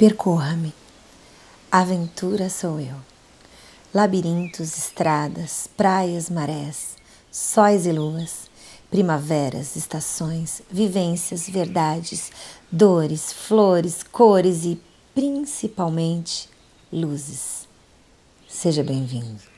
Percorra-me. Aventura sou eu. Labirintos, estradas, praias, marés, sóis e luas, primaveras, estações, vivências, verdades, dores, flores, cores e, principalmente, luzes. Seja bem-vindo.